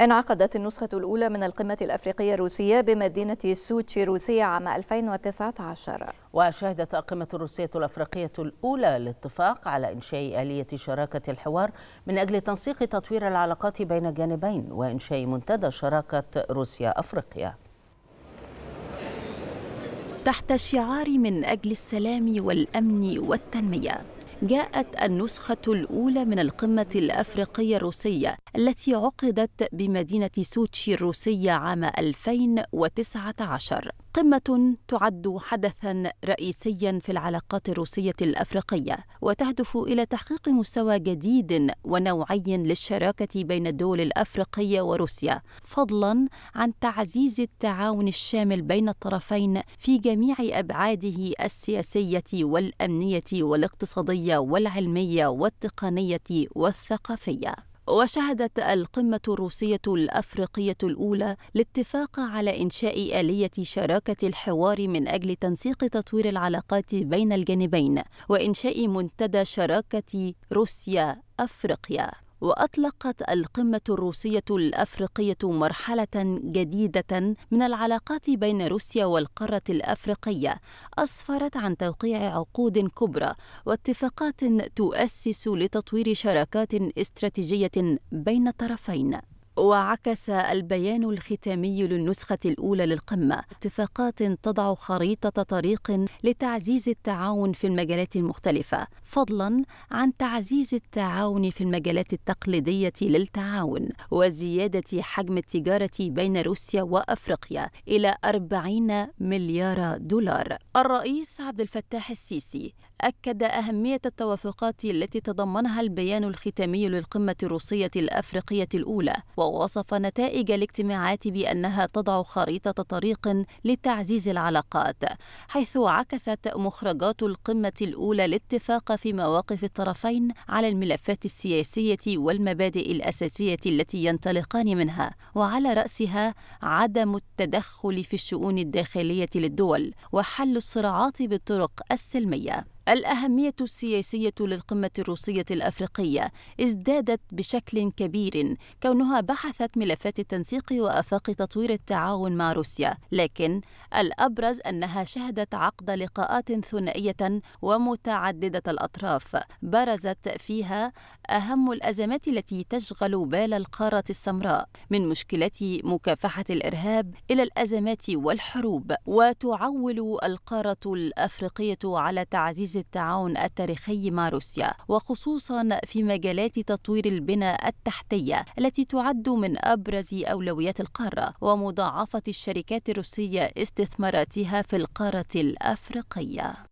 انعقدت النسخة الأولى من القمة الأفريقية الروسية بمدينة سوتشي روسيا عام 2019 وشهدت القمة الروسية الأفريقية الأولى الاتفاق على إنشاء آلية شراكة الحوار من أجل تنسيق تطوير العلاقات بين الجانبين وإنشاء منتدى شراكة روسيا أفريقيا تحت الشعار من أجل السلام والأمن والتنمية جاءت النسخة الأولى من القمة الأفريقية الروسية التي عقدت بمدينة سوتشي الروسية عام 2019 قمة تعد حدثا رئيسيا في العلاقات الروسية الأفريقية وتهدف إلى تحقيق مستوى جديد ونوعي للشراكة بين الدول الأفريقية وروسيا فضلا عن تعزيز التعاون الشامل بين الطرفين في جميع أبعاده السياسية والأمنية والاقتصادية والعلمية والتقنية والثقافية وشهدت القمة الروسية الأفريقية الأولى الاتفاق على إنشاء آلية شراكة الحوار من أجل تنسيق تطوير العلاقات بين الجانبين وإنشاء منتدى شراكة روسيا أفريقيا وأطلقت القمة الروسية الأفريقية مرحلة جديدة من العلاقات بين روسيا والقارة الأفريقية أسفرت عن توقيع عقود كبرى واتفاقات تؤسس لتطوير شراكات استراتيجية بين الطرفين وعكس البيان الختامي للنسخة الأولى للقمة اتفاقات تضع خريطة طريق لتعزيز التعاون في المجالات المختلفة فضلا عن تعزيز التعاون في المجالات التقليدية للتعاون وزيادة حجم التجارة بين روسيا وأفريقيا إلى 40 مليار دولار الرئيس عبد الفتاح السيسي أكد أهمية التوافقات التي تضمنها البيان الختامي للقمة الروسية الأفريقية الأولى ووصف نتائج الاجتماعات بأنها تضع خريطة طريق لتعزيز العلاقات حيث عكست مخرجات القمة الأولى الاتفاق في مواقف الطرفين على الملفات السياسية والمبادئ الأساسية التي ينطلقان منها وعلى رأسها عدم التدخل في الشؤون الداخلية للدول وحل الصراعات بالطرق السلمية الأهمية السياسية للقمة الروسية الأفريقية ازدادت بشكل كبير كونها بحثت ملفات التنسيق وآفاق تطوير التعاون مع روسيا، لكن الأبرز أنها شهدت عقد لقاءات ثنائية ومتعددة الأطراف، برزت فيها أهم الأزمات التي تشغل بال القارة السمراء، من مشكلة مكافحة الإرهاب إلى الأزمات والحروب، وتعول القارة الأفريقية على تعزيز تعزيز التعاون التاريخي مع روسيا وخصوصا في مجالات تطوير البنى التحتية التي تعد من أبرز أولويات القارة ومضاعفة الشركات الروسية استثماراتها في القارة الأفريقية